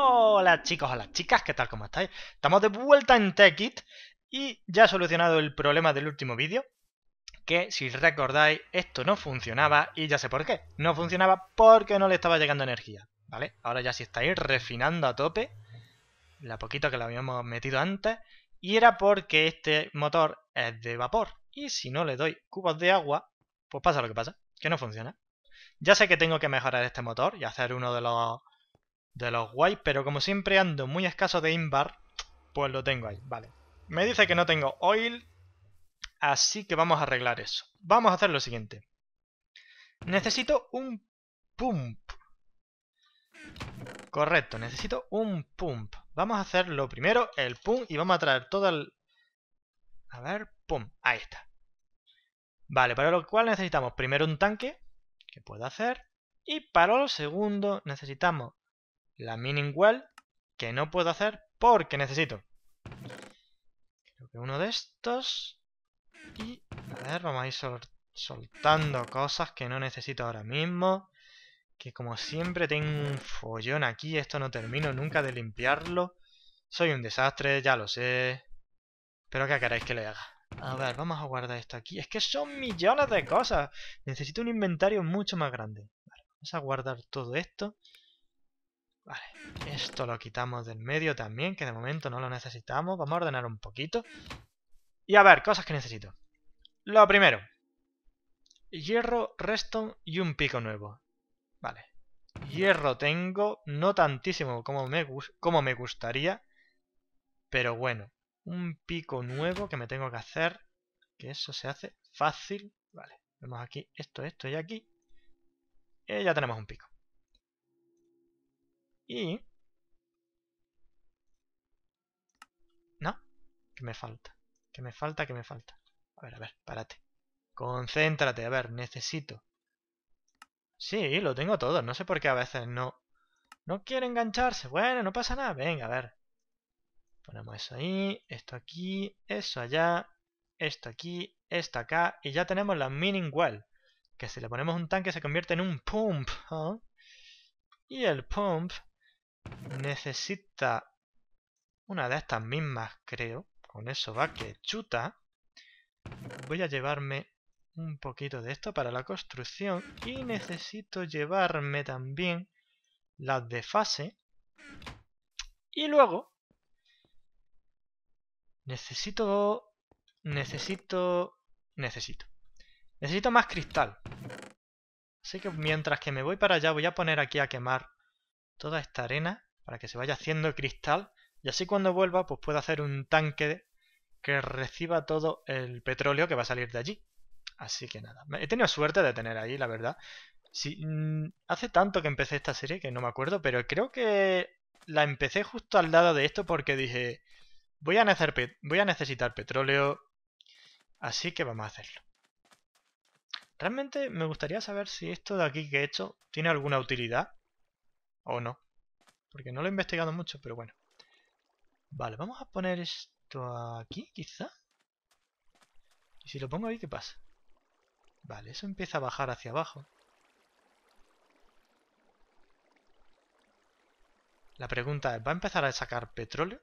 Hola chicos, hola chicas, ¿qué tal? ¿Cómo estáis? Estamos de vuelta en TechIt y ya he solucionado el problema del último vídeo, que si recordáis esto no funcionaba y ya sé por qué. No funcionaba porque no le estaba llegando energía, ¿vale? Ahora ya si estáis refinando a tope, la poquito que la habíamos metido antes, y era porque este motor es de vapor y si no le doy cubos de agua, pues pasa lo que pasa, que no funciona. Ya sé que tengo que mejorar este motor y hacer uno de los de los guays, pero como siempre ando muy escaso de inbar, pues lo tengo ahí, vale. Me dice que no tengo oil, así que vamos a arreglar eso. Vamos a hacer lo siguiente. Necesito un pump. Correcto, necesito un pump. Vamos a hacer lo primero, el pump, y vamos a traer todo el... A ver, pump, ahí está. Vale, para lo cual necesitamos primero un tanque, que pueda hacer, y para lo segundo necesitamos la mining well que no puedo hacer porque necesito. Creo que uno de estos. Y, a ver, vamos a ir soltando cosas que no necesito ahora mismo. Que como siempre tengo un follón aquí, esto no termino nunca de limpiarlo. Soy un desastre, ya lo sé. Pero ¿qué queréis que le haga? A ver, vamos a guardar esto aquí. Es que son millones de cosas. Necesito un inventario mucho más grande. vamos a guardar todo esto. Vale, esto lo quitamos del medio también, que de momento no lo necesitamos. Vamos a ordenar un poquito. Y a ver, cosas que necesito. Lo primero. Hierro, reston y un pico nuevo. Vale. Hierro tengo, no tantísimo como me, como me gustaría. Pero bueno, un pico nuevo que me tengo que hacer. Que eso se hace fácil. Vale, vemos aquí esto, esto y aquí. Y eh, ya tenemos un pico. Y... ¿No? ¿Qué me falta? ¿Qué me falta? ¿Qué me falta? A ver, a ver, párate. Concéntrate, a ver, necesito. Sí, lo tengo todo. No sé por qué a veces no... No quiere engancharse. Bueno, no pasa nada. Venga, a ver. Ponemos eso ahí, esto aquí, eso allá, esto aquí, esto acá. Y ya tenemos la mining well. Que si le ponemos un tanque se convierte en un pump. ¿ah? Y el pump necesita una de estas mismas, creo. Con eso va que chuta. Voy a llevarme un poquito de esto para la construcción y necesito llevarme también las de fase. Y luego necesito... Necesito... Necesito. Necesito más cristal. Así que mientras que me voy para allá voy a poner aquí a quemar toda esta arena para que se vaya haciendo cristal y así cuando vuelva pues pueda hacer un tanque que reciba todo el petróleo que va a salir de allí. Así que nada, he tenido suerte de tener ahí, la verdad. Mm, hace tanto que empecé esta serie que no me acuerdo, pero creo que la empecé justo al lado de esto porque dije, voy a, voy a necesitar petróleo, así que vamos a hacerlo. Realmente me gustaría saber si esto de aquí que he hecho tiene alguna utilidad. O no. Porque no lo he investigado mucho, pero bueno. Vale, vamos a poner esto aquí, quizá. Y si lo pongo ahí, ¿qué pasa? Vale, eso empieza a bajar hacia abajo. La pregunta es, ¿va a empezar a sacar petróleo?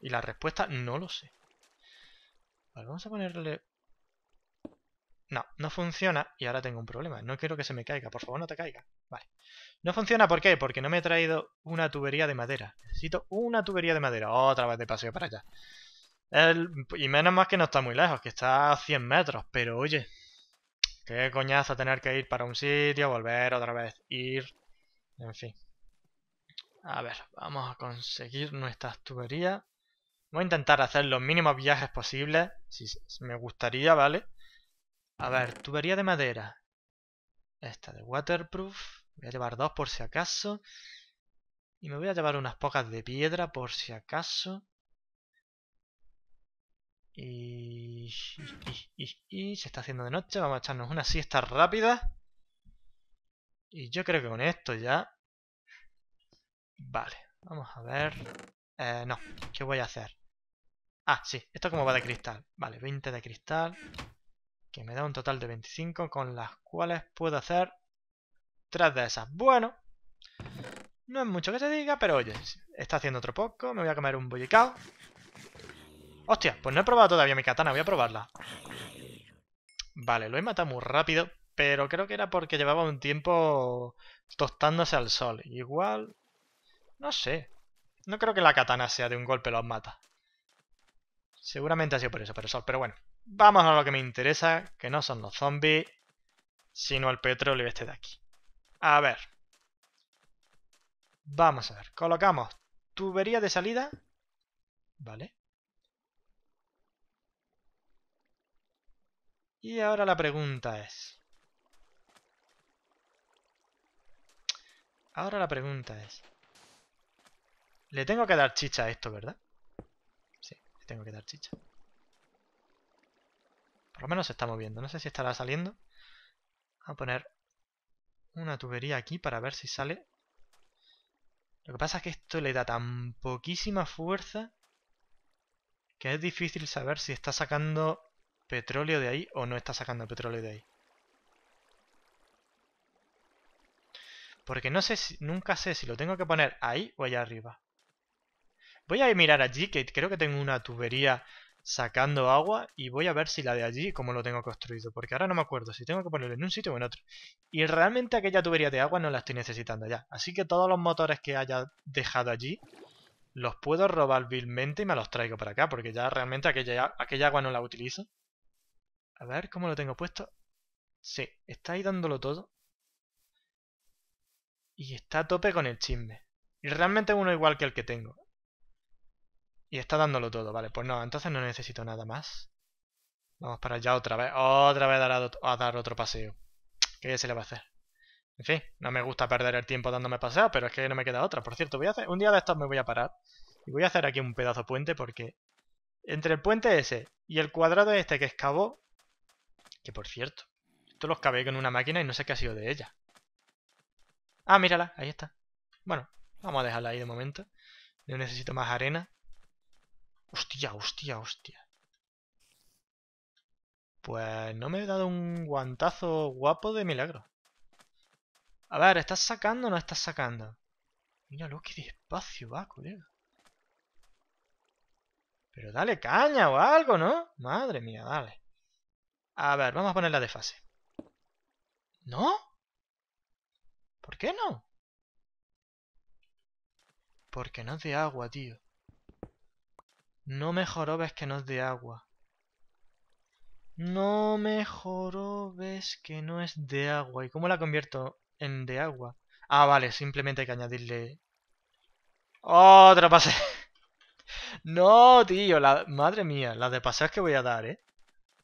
Y la respuesta, no lo sé. Vale, vamos a ponerle no, no funciona y ahora tengo un problema. No quiero que se me caiga, por favor no te caiga. Vale. No funciona, ¿por qué? Porque no me he traído una tubería de madera. Necesito una tubería de madera. Otra vez de paseo para allá. y menos más que no está muy lejos, que está a 100 metros. Pero oye, qué coñazo tener que ir para un sitio, volver otra vez, ir... En fin. A ver, vamos a conseguir nuestras tuberías. Voy a intentar hacer los mínimos viajes posibles. Si me gustaría, ¿vale? A ver, tubería de madera. Esta de waterproof. Voy a llevar dos por si acaso. Y me voy a llevar unas pocas de piedra por si acaso. Y, y, se está haciendo de noche. Vamos a echarnos una siesta rápida. Y yo creo que con esto ya... Vale, vamos a ver... Eh, no, ¿qué voy a hacer? Ah, sí, esto como va de cristal. Vale, 20 de cristal que me da un total de 25, con las cuales puedo hacer tres de esas. Bueno, no es mucho que se diga, pero oye, está haciendo otro poco, me voy a comer un bollicao. Hostia, pues no he probado todavía mi katana, voy a probarla. Vale, lo he matado muy rápido, pero creo que era porque llevaba un tiempo tostándose al sol. Igual... no sé. No creo que la katana sea de un golpe los mata. Seguramente ha sido por eso, por sol, pero bueno. Vamos a lo que me interesa, que no son los zombies, sino el petróleo este de aquí. A ver. Vamos a ver. Colocamos tubería de salida. Vale. Y ahora la pregunta es... Ahora la pregunta es... Le tengo que dar chicha a esto, ¿verdad? Sí, le tengo que dar chicha menos se está moviendo. No sé si estará saliendo. Voy a poner una tubería aquí para ver si sale. Lo que pasa es que esto le da tan poquísima fuerza que es difícil saber si está sacando petróleo de ahí o no está sacando petróleo de ahí. Porque no sé nunca sé si lo tengo que poner ahí o allá arriba. Voy a mirar allí, que creo que tengo una tubería sacando agua y voy a ver si la de allí, como lo tengo construido, porque ahora no me acuerdo si tengo que ponerlo en un sitio o en otro. Y realmente aquella tubería de agua no la estoy necesitando ya, así que todos los motores que haya dejado allí los puedo robar vilmente y me los traigo para acá, porque ya realmente aquella, aquella agua no la utilizo. A ver cómo lo tengo puesto. Sí, está ahí dándolo todo. Y está a tope con el chisme. Y realmente uno igual que el que tengo. Y está dándolo todo, vale. Pues no, entonces no necesito nada más. Vamos para allá otra vez. Otra vez a, dar otro paseo. ¿Qué se le va a hacer? En fin, no me gusta perder el tiempo dándome paseos, pero es que no me queda otra. Por cierto, voy a hacer un día de estos me voy a parar. Y voy a hacer aquí un pedazo puente porque... Entre el puente ese y el cuadrado este que excavó... Que por cierto, esto lo excavé con una máquina y no sé qué ha sido de ella. Ah, mírala, ahí está. Bueno, vamos a dejarla ahí de momento. No necesito más arena. Hostia, hostia, hostia. Pues no me he dado un guantazo guapo de milagro. A ver, ¿estás sacando o no estás sacando? Míralo, que despacio va, colega. Pero dale caña o algo, ¿no? Madre mía, dale. A ver, vamos a ponerla de fase. ¿No? ¿Por qué no? Porque no es de agua, tío. No me jorobes que no es de agua. No me ves que no es de agua. ¿Y cómo la convierto en de agua? Ah, vale, simplemente hay que añadirle... ¡Otra pase! no, tío, la... madre mía, la de es que voy a dar, ¿eh?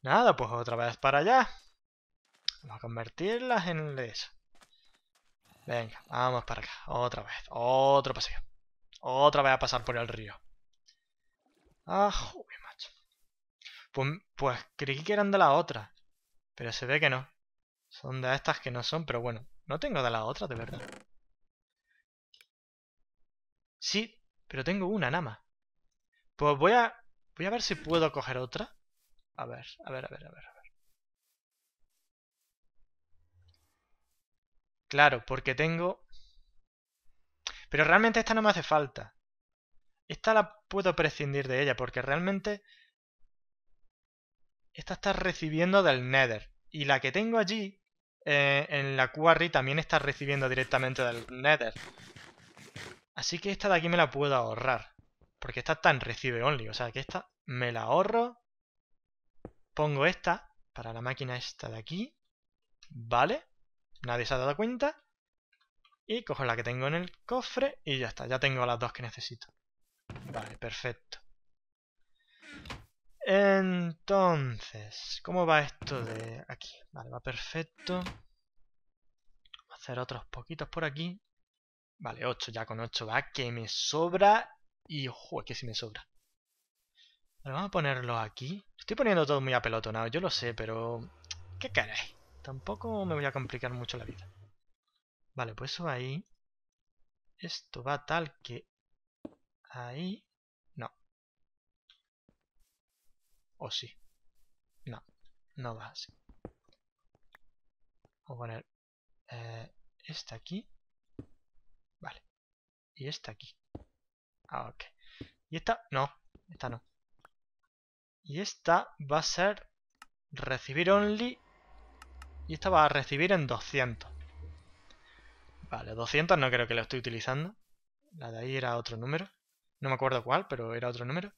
Nada, pues otra vez para allá. Vamos a convertirlas en eso. Venga, vamos para acá. Otra vez. Otro paseo. Otra vez a pasar por el río. Ah, pues, pues, creí que eran de la otra. Pero se ve que no. Son de estas que no son, pero bueno. No tengo de la otra, de verdad. Sí, pero tengo una nada más. Pues voy a... Voy a ver si puedo coger otra. A ver, a ver, a ver, a ver, a ver. Claro, porque tengo... Pero realmente esta no me hace falta. Esta la puedo prescindir de ella porque realmente esta está recibiendo del Nether. Y la que tengo allí, eh, en la Quarry, también está recibiendo directamente del Nether. Así que esta de aquí me la puedo ahorrar. Porque esta está en Recibe Only. O sea que esta me la ahorro. Pongo esta para la máquina esta de aquí. Vale. Nadie se ha dado cuenta. Y cojo la que tengo en el cofre y ya está. Ya tengo las dos que necesito. Vale, perfecto. Entonces, ¿cómo va esto de aquí? Vale, va perfecto. Vamos a hacer otros poquitos por aquí. Vale, 8, ya con 8 va, que me sobra. Y, ojo, que si me sobra. Vale, vamos a ponerlo aquí. Estoy poniendo todo muy apelotonado, yo lo sé, pero... ¿Qué queréis? Tampoco me voy a complicar mucho la vida. Vale, pues eso va ahí. Esto va tal que ahí, no. O sí. No, no va así. Voy a poner eh, esta aquí. Vale. Y esta aquí. Ah, ok. Y esta, no. Esta no. Y esta va a ser recibir only. Y esta va a recibir en 200. Vale, 200 no creo que lo estoy utilizando. La de ahí era otro número no me acuerdo cuál, pero era otro número.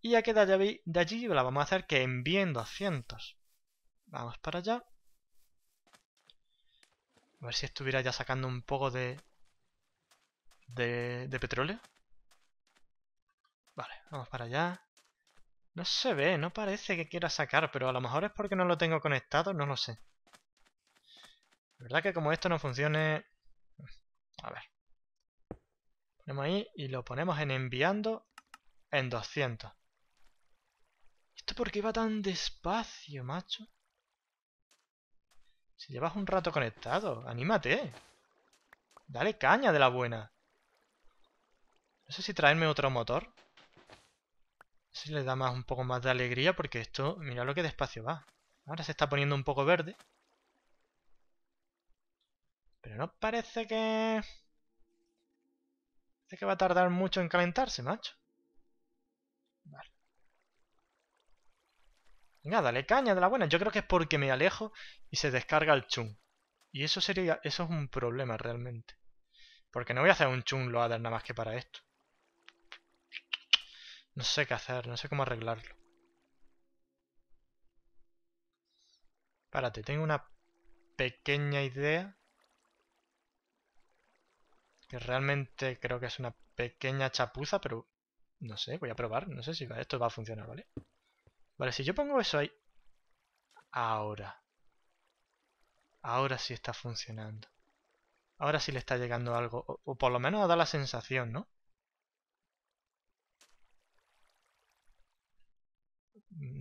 Y ya que de allí la vamos a hacer que envíen 200. Vamos para allá. A ver si estuviera ya sacando un poco de... De, de petróleo. Vale, vamos para allá. No se ve, no parece que quiera sacar, pero a lo mejor es porque no lo tengo conectado, no lo sé. La verdad que como esto no funcione... A ver. Ponemos ahí y lo ponemos en enviando en 200. ¿Esto por qué va tan despacio, macho? Si llevas un rato conectado, anímate. Dale caña de la buena. No sé si traerme otro motor. si le da más un poco más de alegría porque esto, mira lo que despacio va. Ahora se está poniendo un poco verde. Pero no parece que... Parece que va a tardar mucho en calentarse, macho. Vale. Venga, dale caña de la buena. Yo creo que es porque me alejo y se descarga el chun. Y eso sería... Eso es un problema realmente. Porque no voy a hacer un chun loader nada más que para esto. No sé qué hacer, no sé cómo arreglarlo. Párate, tengo una pequeña idea. Que realmente creo que es una pequeña chapuza, pero no sé, voy a probar. No sé si esto va a funcionar, ¿vale? Vale, si yo pongo eso ahí... Ahora. Ahora sí está funcionando. Ahora sí le está llegando algo. O, por lo menos da la sensación, ¿no?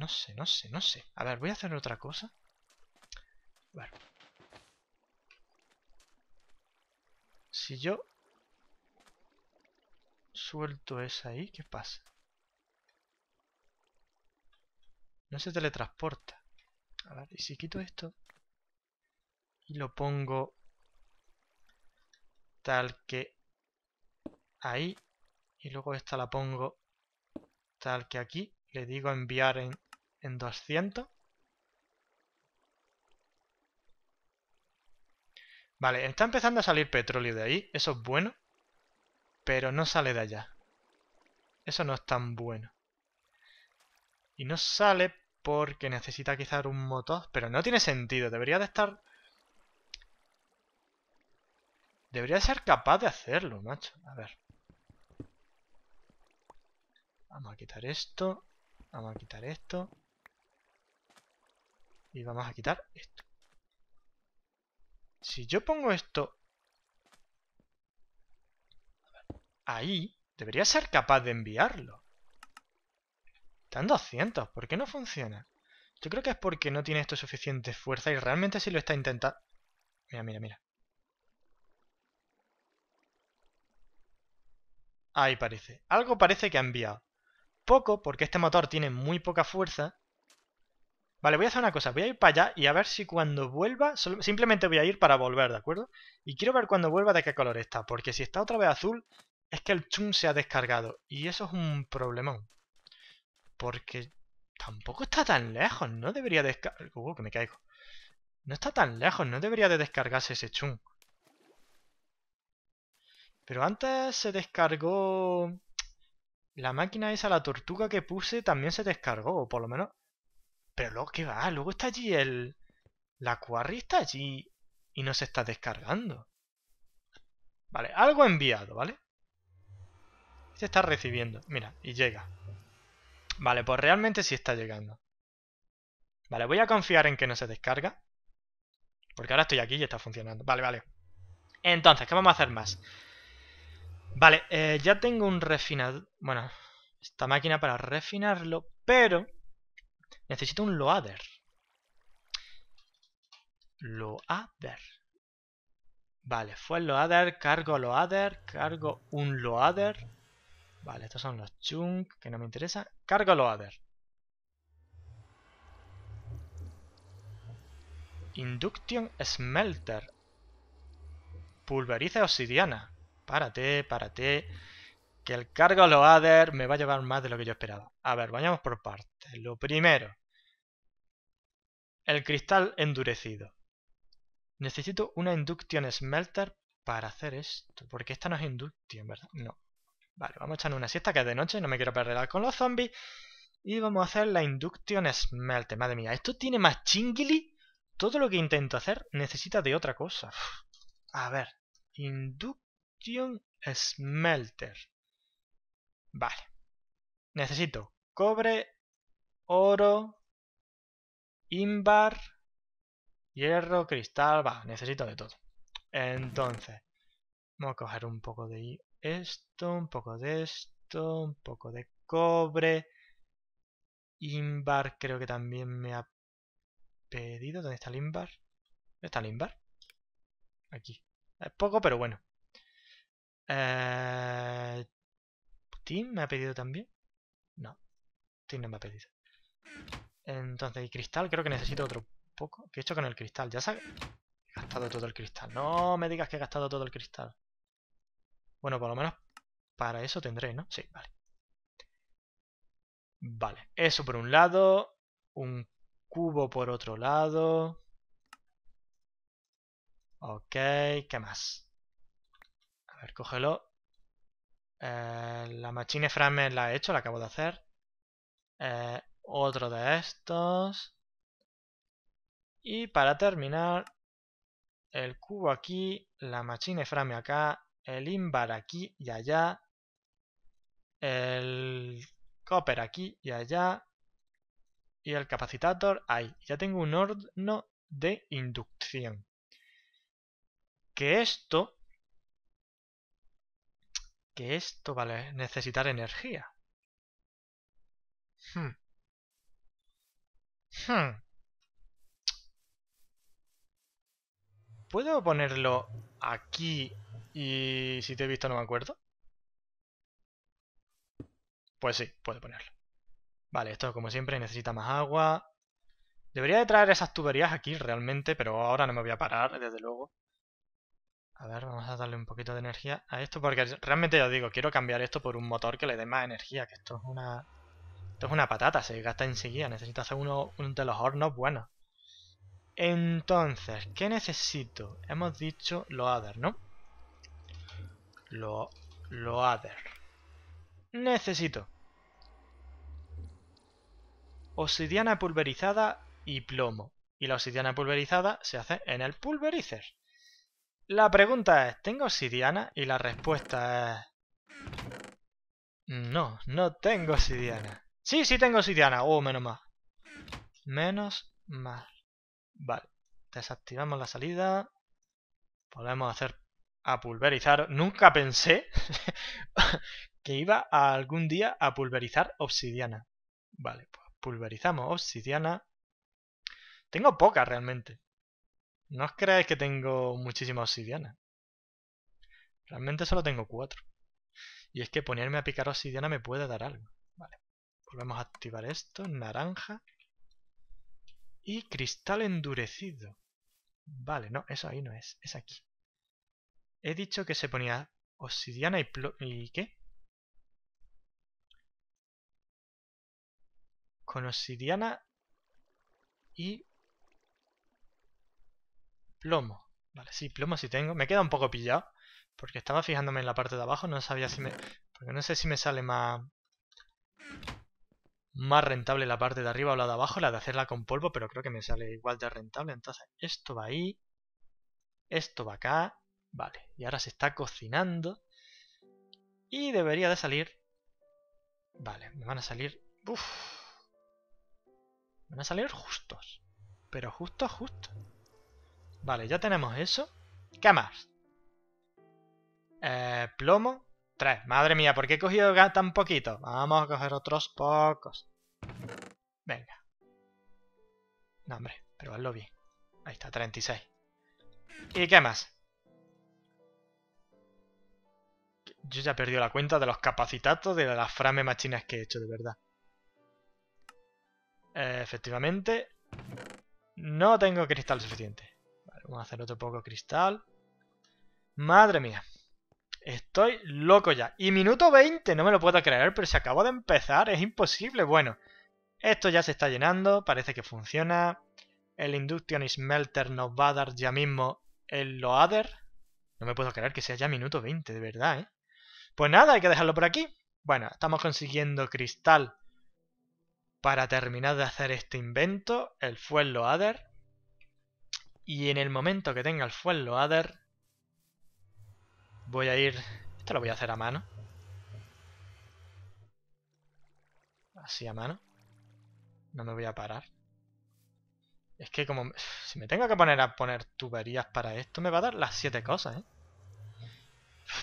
No sé, no sé, no sé. A ver, voy a hacer otra cosa. Bueno. Si yo suelto esa ahí, ¿qué pasa? No se teletransporta. A ver, y si quito esto y lo pongo tal que ahí y luego esta la pongo tal que aquí, le digo enviar en, en 200 Vale, está empezando a salir petróleo de ahí, eso es bueno pero no sale de allá. Eso no es tan bueno. Y no sale porque necesita quizás un motor, pero no tiene sentido. Debería de estar... Debería de ser capaz de hacerlo, macho. A ver. Vamos a quitar esto. Vamos a quitar esto. Y vamos a quitar esto. Si yo pongo esto ahí, debería ser capaz de enviarlo. Están 200, ¿por qué no funciona? Yo creo que es porque no tiene esto suficiente fuerza y realmente si lo está intentando... Mira, mira, mira. Ahí parece. Algo parece que ha enviado. Poco, porque este motor tiene muy poca fuerza. Vale, voy a hacer una cosa. Voy a ir para allá y a ver si cuando vuelva... simplemente voy a ir para volver, ¿de acuerdo? Y quiero ver cuando vuelva de qué color está. Porque si está otra vez azul, es que el Chun se ha descargado. Y eso es un problemón. Porque tampoco está tan lejos. No debería descargar... Uh, que me caigo. No está tan lejos. No debería de descargarse ese Chun. Pero antes se descargó... La máquina esa, la tortuga que puse, también se descargó. Por lo menos... Pero luego, ¿qué va? Luego está allí el... La Quarry está allí y no se está descargando. Vale, algo enviado, ¿vale? está recibiendo. Mira, y llega. Vale, pues realmente sí está llegando. Vale, voy a confiar en que no se descarga. Porque ahora estoy aquí y está funcionando. Vale, vale. Entonces, ¿qué vamos a hacer más? Vale, eh, ya tengo un refinador... Bueno, esta máquina para refinarlo, pero... Necesito un loader. Loader. Vale, fue el loader, cargo loader, cargo un loader. Vale, estos son los chunk, que no me interesa. Cargo loader. Induction smelter. Pulveriza obsidiana. Párate, párate. Que el cargo loader me va a llevar más de lo que yo esperaba. A ver, vayamos por partes. Lo primero. El cristal endurecido. Necesito una induction smelter para hacer esto. Porque esta no es induction, ¿verdad? No. Vale, vamos a echar una siesta que es de noche, no me quiero perder con los zombies. Y vamos a hacer la Induction Smelter. Madre mía, esto tiene más chingili. Todo lo que intento hacer necesita de otra cosa. A ver, Induction Smelter. Vale. Necesito cobre, oro, Imbar. hierro, cristal, va, necesito de todo. Entonces, vamos a coger un poco de esto, un poco de esto, un poco de cobre. Inbar creo que también me ha pedido. ¿Dónde está el Inbar? ¿Dónde está el Inbar? Aquí. Es eh, poco, pero bueno. Eh... me ha pedido también? No. Tim no me ha pedido. Entonces, y cristal, creo que necesito otro poco. ¿Qué he hecho con el cristal? Ya se ha gastado todo el cristal. No me digas que he gastado todo el cristal. Bueno, por lo menos para eso tendré, ¿no? Sí, vale. Vale, eso por un lado, un cubo por otro lado. Ok, ¿qué más? A ver, cógelo. Eh, la machine frame la he hecho, la acabo de hacer. Eh, otro de estos. Y para terminar, el cubo aquí, la machine frame acá el Invar aquí y allá, el Copper aquí y allá, y el capacitator ahí. Ya tengo un horno de inducción. Que esto... Que esto vale necesitar energía. Hmm. hmm. ¿Puedo ponerlo aquí y si te he visto no me acuerdo. Pues sí, puede ponerlo. Vale, esto como siempre necesita más agua. Debería de traer esas tuberías aquí realmente, pero ahora no me voy a parar, desde luego. A ver, vamos a darle un poquito de energía a esto, porque realmente yo os digo, quiero cambiar esto por un motor que le dé más energía, que esto es una... Esto es una patata, se gasta enseguida, necesito hacer uno de los hornos buenos. Entonces, ¿qué necesito? Hemos dicho lo other, ¿no? Lo, loader. Necesito. Obsidiana pulverizada y plomo. Y la obsidiana pulverizada se hace en el pulverizer. La pregunta es, ¿tengo obsidiana? Y la respuesta es... No, no tengo obsidiana. Sí, sí tengo obsidiana. Oh, menos mal. Menos mal. Vale. Desactivamos la salida. Podemos hacer a pulverizar. Nunca pensé que iba algún día a pulverizar obsidiana. Vale, pues pulverizamos obsidiana. Tengo poca realmente. No os creáis que tengo muchísima obsidiana. Realmente solo tengo cuatro. Y es que ponerme a picar obsidiana me puede dar algo. Vale. Volvemos a activar esto. Naranja. Y cristal endurecido. Vale, no, eso ahí no es. Es aquí. He dicho que se ponía obsidiana y... ¿Y qué? Con obsidiana y plomo. Vale, sí, plomo sí tengo. Me queda un poco pillado. Porque estaba fijándome en la parte de abajo. No sabía si me... Porque no sé si me sale más... Más rentable la parte de arriba o la de abajo. La de hacerla con polvo. Pero creo que me sale igual de rentable. Entonces, esto va ahí. Esto va acá. Vale, y ahora se está cocinando. Y debería de salir... Vale, me van a salir... Me van a salir justos. Pero justo, justo Vale, ya tenemos eso. ¿Qué más? Eh, plomo. Tres. Madre mía, ¿por qué he cogido tan poquito? Vamos a coger otros pocos. Venga. No, hombre, pero hazlo bien. Ahí está, 36. ¿Y qué más? Yo ya perdido la cuenta de los capacitatos de las frame machinas que he hecho, de verdad. efectivamente. No tengo cristal suficiente. Vale, vamos a hacer otro poco cristal. Madre mía. Estoy loco ya. Y minuto 20, no me lo puedo creer, pero se si de empezar. Es imposible. Bueno, esto ya se está llenando. Parece que funciona. El Induction Smelter nos va a dar ya mismo el Loader. No me puedo creer que sea ya minuto 20, de verdad, ¿eh? Pues nada, hay que dejarlo por aquí. Bueno, estamos consiguiendo cristal para terminar de hacer este invento, el fuel loader. Y en el momento que tenga el fuel loader, voy a ir... Esto lo voy a hacer a mano. Así a mano. No me voy a parar. Es que como... Si me tengo que poner a poner tuberías para esto, me va a dar las siete cosas, ¿eh?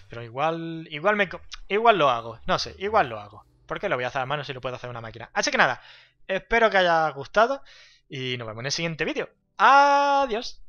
Pero igual, igual me, igual lo hago. No sé, igual lo hago. ¿Por qué lo voy a hacer a mano si lo puedo hacer una máquina? Así que nada, espero que haya gustado y nos vemos en el siguiente vídeo. Adiós.